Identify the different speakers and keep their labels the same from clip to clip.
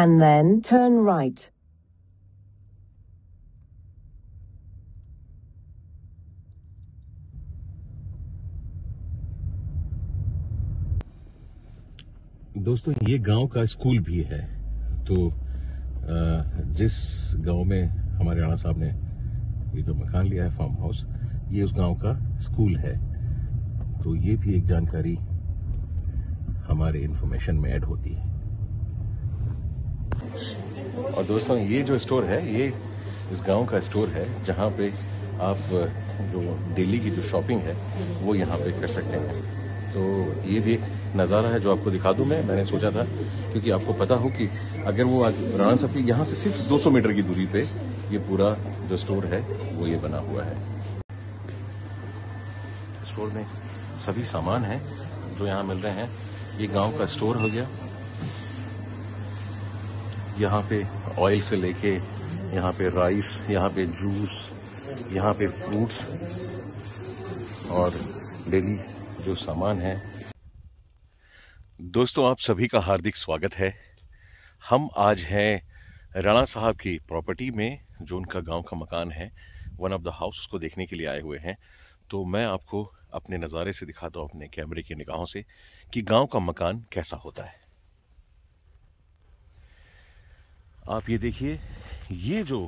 Speaker 1: and then turn right. दोस्तों ये गांव का स्कूल भी है तो जिस गांव में हमारे राणा साहब ने ये जो मकान लिया है फार्म हाउस ये उस गांव का स्कूल है तो ये भी एक जानकारी हमारे इन्फॉर्मेशन में ऐड होती है और दोस्तों ये जो स्टोर है ये इस गांव का स्टोर है जहाँ पे आप जो डेली की जो शॉपिंग है वो यहाँ पे कर सकते हैं तो ये भी एक नज़ारा है जो आपको दिखा दूं मैं मैंने सोचा था क्योंकि आपको पता हो कि अगर वो आज राणा सफी यहाँ से सिर्फ 200 मीटर की दूरी पे ये पूरा जो स्टोर है वो ये बना हुआ है स्टोर में सभी सामान हैं जो यहाँ मिल रहे हैं ये गांव का स्टोर हो गया यहाँ पे ऑयल से लेके यहाँ पे राइस यहाँ पे जूस यहाँ पे फ्रूट्स और डेली जो सामान है दोस्तों आप सभी का हार्दिक स्वागत है हम आज हैं राणा साहब की प्रॉपर्टी में जो उनका गांव का मकान है वन ऑफ द हाउस उसको देखने के लिए आए हुए हैं तो मैं आपको अपने नज़ारे से दिखाता हूँ अपने कैमरे की निगाहों से कि गांव का मकान कैसा होता है आप ये देखिए ये जो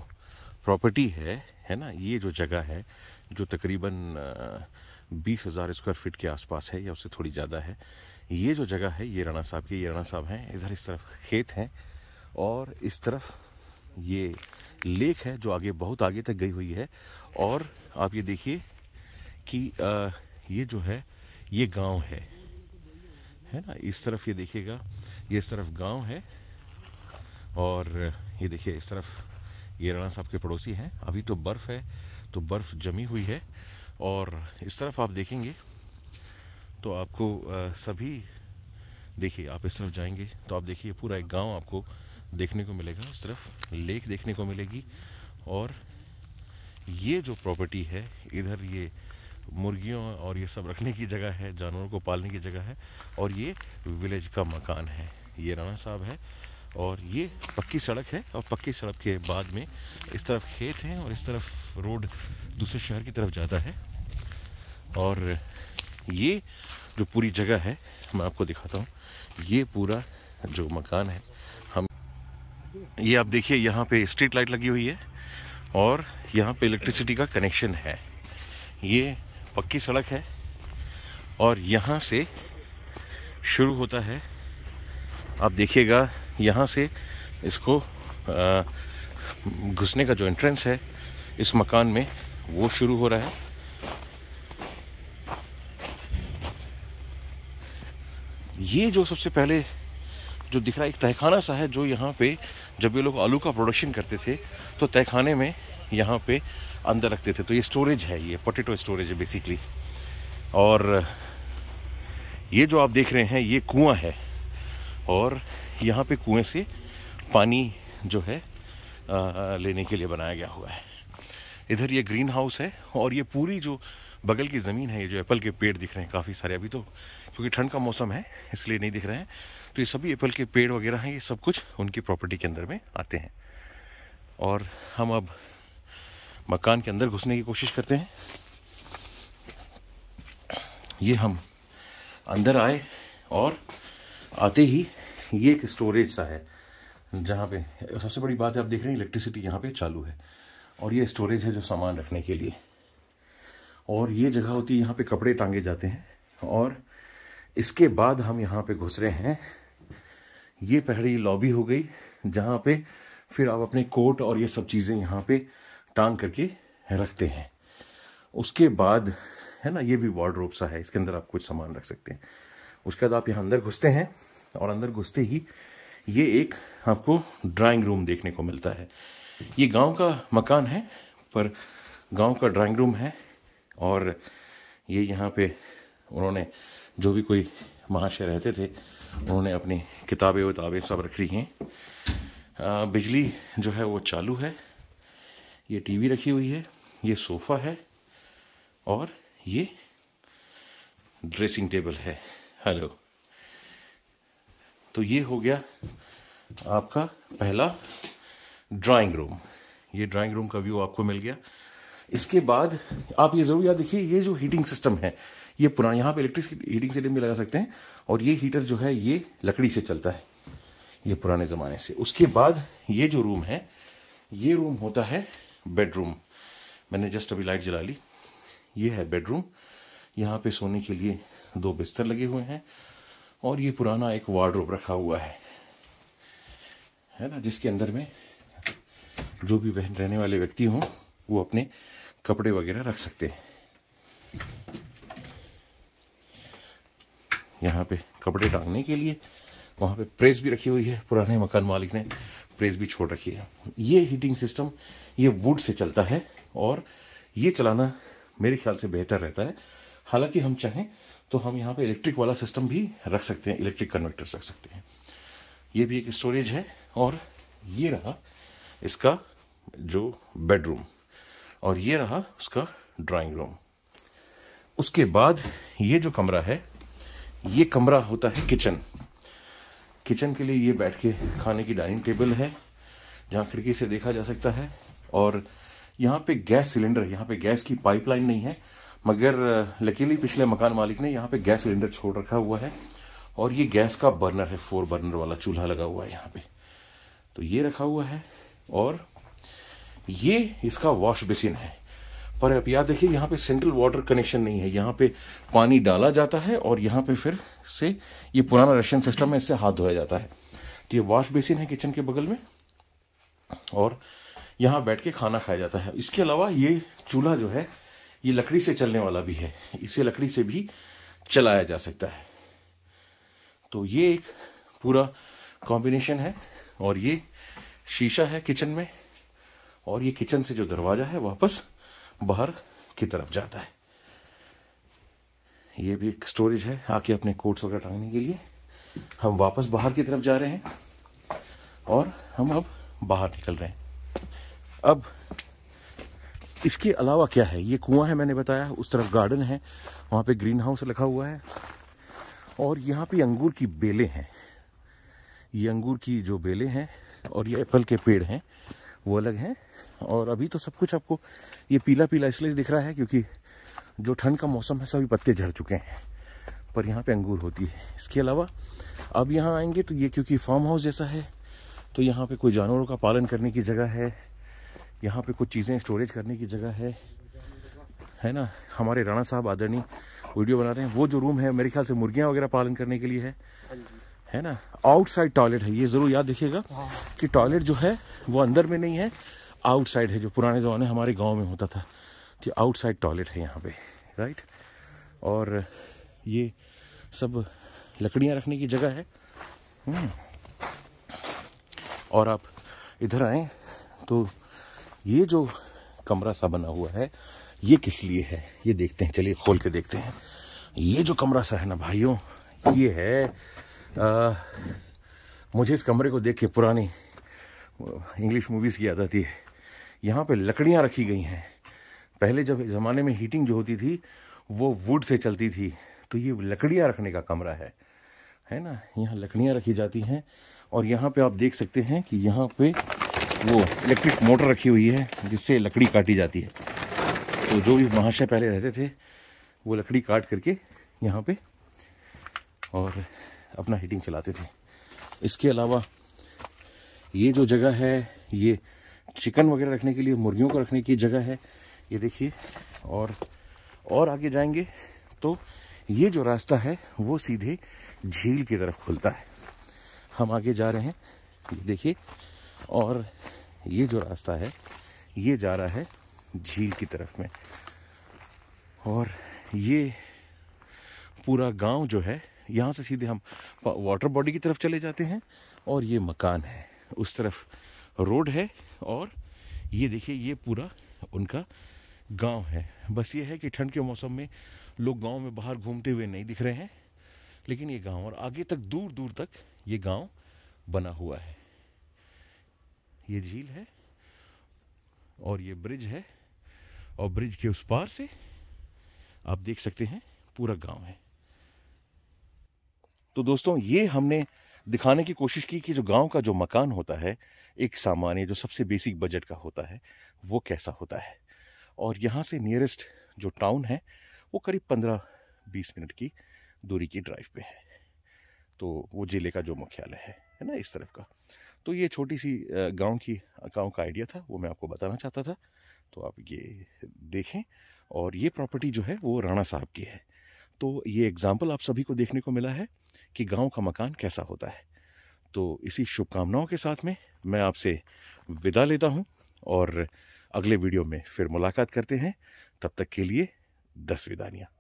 Speaker 1: प्रॉपर्टी है है ना ये जो जगह है जो तकरीबन बीस हज़ार स्क्वायर फीट के आसपास है या उससे थोड़ी ज़्यादा है ये जो जगह है ये राणा साहब की ये राणा साहब हैं इधर इस तरफ खेत हैं और इस तरफ ये लेक है जो आगे बहुत आगे तक गई हुई है और आप ये देखिए कि आ, ये जो है ये गांव है है ना इस तरफ ये देखिएगा ये इस तरफ गांव है और ये देखिए इस तरफ ये राणा साहब के पड़ोसी हैं अभी तो बर्फ़ है तो बर्फ़ जमी हुई है और इस तरफ आप देखेंगे तो आपको सभी देखिए आप इस तरफ जाएंगे तो आप देखिए पूरा एक गांव आपको देखने को मिलेगा इस तरफ लेक देखने को मिलेगी और ये जो प्रॉपर्टी है इधर ये मुर्गियों और ये सब रखने की जगह है जानवरों को पालने की जगह है और ये विलेज का मकान है ये राणा साहब है और ये पक्की सड़क है और पक्की सड़क के बाद में इस तरफ खेत हैं और इस तरफ रोड दूसरे शहर की तरफ जाता है और ये जो पूरी जगह है मैं आपको दिखाता हूँ ये पूरा जो मकान है हम ये आप देखिए यहाँ पे स्ट्रीट लाइट लगी हुई है और यहाँ पे इलेक्ट्रिसिटी का कनेक्शन है ये पक्की सड़क है और यहाँ से शुरू होता है आप देखिएगा यहाँ से इसको घुसने का जो एंट्रेंस है इस मकान में वो शुरू हो रहा है ये जो सबसे पहले जो दिख रहा है एक तहखाना सा है जो यहाँ पे जब ये लोग आलू का प्रोडक्शन करते थे तो तहखाने में यहाँ पे अंदर रखते थे तो ये स्टोरेज है ये पोटेटो स्टोरेज है बेसिकली और ये जो आप देख रहे हैं ये कुआं है और यहाँ पे कुएं से पानी जो है आ, लेने के लिए बनाया गया हुआ है इधर ये ग्रीन हाउस है और ये पूरी जो बगल की ज़मीन है ये जो एप्पल के पेड़ दिख रहे हैं काफ़ी सारे अभी तो क्योंकि ठंड का मौसम है इसलिए नहीं दिख रहे हैं तो ये सभी एप्पल के पेड़ वगैरह हैं ये सब कुछ उनकी प्रॉपर्टी के अंदर में आते हैं और हम अब मकान के अंदर घुसने की कोशिश करते हैं ये हम अंदर आए और आते ही ये एक स्टोरेज सा है जहाँ पे सबसे बड़ी बात है आप देख रहे हैं इलेक्ट्रिसिटी यहाँ पे चालू है और ये स्टोरेज है जो सामान रखने के लिए और ये जगह होती है यहाँ पे कपड़े टांगे जाते हैं और इसके बाद हम यहाँ पे घुस रहे हैं ये पहली लॉबी हो गई जहाँ पे फिर आप अपने कोट और ये सब चीज़ें यहाँ पे टांग करके रखते हैं उसके बाद है ना ये भी वार्ड सा है इसके अंदर आप कुछ सामान रख सकते हैं उसके बाद आप यहाँ अंदर घुसते हैं और अंदर घुसते ही ये एक आपको ड्राइंग रूम देखने को मिलता है ये गांव का मकान है पर गांव का ड्राइंग रूम है और ये यहाँ पे उन्होंने जो भी कोई महाशय रहते थे उन्होंने अपनी किताबें वताबें सब रख रही हैं बिजली जो है वो चालू है ये टीवी रखी हुई है ये सोफ़ा है और ये ड्रेसिंग टेबल है हेलो तो ये हो गया आपका पहला ड्राइंग रूम ये ड्राइंग रूम का व्यू आपको मिल गया इसके बाद आप ये ज़रूर याद देखिए ये जो हीटिंग सिस्टम है ये पुराना यहाँ पे इलेक्ट्रिक हीटिंग सिस्टम भी लगा सकते हैं और ये हीटर जो है ये लकड़ी से चलता है ये पुराने ज़माने से उसके बाद ये जो रूम है ये रूम होता है बेडरूम मैंने जस्ट अभी लाइट जला ली ये है बेडरूम यहाँ पे सोने के लिए दो बिस्तर लगे हुए हैं और ये पुराना एक वार्डरोब रखा हुआ है है ना जिसके अंदर में जो भी बहन रहने वाले व्यक्ति हों वो अपने कपड़े वगैरह रख सकते हैं यहाँ पे कपड़े टांगने के लिए वहाँ पे प्रेस भी रखी हुई है पुराने मकान मालिक ने प्रेस भी छोड़ रखी है ये हीटिंग सिस्टम ये वुड से चलता है और ये चलाना मेरे ख्याल से बेहतर रहता है हालांकि हम चाहें तो हम यहाँ पे इलेक्ट्रिक वाला सिस्टम भी रख सकते हैं इलेक्ट्रिक कन्वर्टर्स रख सकते हैं ये भी एक स्टोरेज है और ये रहा इसका जो बेडरूम और ये रहा उसका ड्राइंग रूम उसके बाद ये जो कमरा है ये कमरा होता है किचन किचन के लिए ये बैठ के खाने की डाइनिंग टेबल है जहाँ खिड़की से देखा जा सकता है और यहाँ पे गैस सिलेंडर यहाँ पे गैस की पाइपलाइन नहीं है मगर लकीली पिछले मकान मालिक ने यहाँ पे गैस सिलेंडर छोड़ रखा हुआ है और ये गैस का बर्नर है फोर बर्नर वाला चूल्हा लगा हुआ है यहाँ पे तो ये रखा हुआ है और ये इसका वॉश बेसिन है पर अब याद देखिए यहाँ पे सेंट्रल वाटर कनेक्शन नहीं है यहाँ पे पानी डाला जाता है और यहाँ पे फिर से ये पुराना रशियन सिस्टम है इससे हाथ धोया जाता है तो ये वॉश बेसिन है किचन के बगल में और यहाँ बैठ के खाना खाया जाता है इसके अलावा ये चूल्हा जो है ये लकड़ी से चलने वाला भी है इसे लकड़ी से भी चलाया जा सकता है तो ये एक पूरा कॉम्बिनेशन है और ये शीशा है किचन में और ये किचन से जो दरवाज़ा है वापस बाहर की तरफ जाता है ये भी एक स्टोरेज है आके अपने कोट्स वगैरह टांगने के लिए हम वापस बाहर की तरफ जा रहे हैं और हम अब बाहर निकल रहे हैं अब इसके अलावा क्या है ये कुआं है मैंने बताया उस तरफ गार्डन है वहाँ पे ग्रीन हाउस लिखा हुआ है और यहाँ पे अंगूर की बेलें हैं ये अंगूर की जो बेलें हैं और ये एप्पल के पेड़ हैं वो अलग हैं और अभी तो सब कुछ आपको ये पीला पीला इसलिए दिख रहा है क्योंकि जो ठंड का मौसम है सभी पत्ते झड़ चुके हैं पर यहाँ पे अंगूर होती है इसके अलावा अब यहाँ आएंगे तो ये क्योंकि फार्म हाउस जैसा है तो यहाँ पे कोई जानवरों का पालन करने की जगह है यहाँ पे कुछ चीज़ें स्टोरेज करने की जगह है है ना हमारे राणा साहब आदरणी वीडियो बना रहे हैं वो जो रूम है मेरे ख्याल से मुर्गियाँ वगैरह पालन करने के लिए है है ना आउटसाइड टॉयलेट है ये ज़रूर याद रखिएगा कि टॉयलेट जो है वो अंदर में नहीं है आउटसाइड है जो पुराने ज़माने हमारे गाँव में होता था तो आउटसाइड टॉयलेट है यहाँ पे राइट और ये सब लकड़ियाँ रखने की जगह है हम्म। और आप इधर आएँ तो ये जो कमरा सा बना हुआ है ये किस लिए है ये देखते हैं चलिए खोल के देखते हैं ये जो कमरा सा है ना भाइयों ये है आ, मुझे इस कमरे को देख के पुरानी इंग्लिश मूवीज़ की याद आती है यहाँ पे लकड़ियाँ रखी गई हैं पहले जब ज़माने में हीटिंग जो होती थी वो वुड से चलती थी तो ये लकड़ियाँ रखने का कमरा है है ना यहाँ लकड़ियाँ रखी जाती हैं और यहाँ पे आप देख सकते हैं कि यहाँ पे वो इलेक्ट्रिक मोटर रखी हुई है जिससे लकड़ी काटी जाती है तो जो भी महाशय पहले रहते थे वो लकड़ी काट करके यहाँ पे और अपना हीटिंग चलाते थे इसके अलावा ये जो जगह है ये चिकन वगैरह रखने के लिए मुर्गियों को रखने की जगह है ये देखिए और और आगे जाएंगे तो ये जो रास्ता है वो सीधे झील की तरफ खुलता है हम आगे जा रहे हैं देखिए और ये जो रास्ता है ये जा रहा है झील की तरफ में और ये पूरा गांव जो है यहाँ से सीधे हम वाटर बॉडी की तरफ चले जाते हैं और ये मकान है उस तरफ रोड है और ये देखिए ये पूरा उनका गांव है बस ये है कि ठंड के मौसम में लोग गांव में बाहर घूमते हुए नहीं दिख रहे हैं लेकिन ये गांव और आगे तक दूर दूर तक ये गांव बना हुआ है ये झील है और ये ब्रिज है और ब्रिज के उस पार से आप देख सकते हैं पूरा गांव है तो दोस्तों ये हमने दिखाने की कोशिश की कि जो गांव का जो मकान होता है एक सामान्य जो सबसे बेसिक बजट का होता है वो कैसा होता है और यहाँ से नियरेस्ट जो टाउन है वो करीब पंद्रह बीस मिनट की दूरी की ड्राइव पे है तो वो ज़िले का जो मुख्यालय है है ना इस तरफ का तो ये छोटी सी गांव की गांव का आइडिया था वो मैं आपको बताना चाहता था तो आप ये देखें और ये प्रॉपर्टी जो है वो राणा साहब की है तो ये एग्ज़ाम्पल आप सभी को देखने को मिला है कि गांव का मकान कैसा होता है तो इसी शुभकामनाओं के साथ में मैं आपसे विदा लेता हूँ और अगले वीडियो में फिर मुलाकात करते हैं तब तक के लिए दस विदानियाँ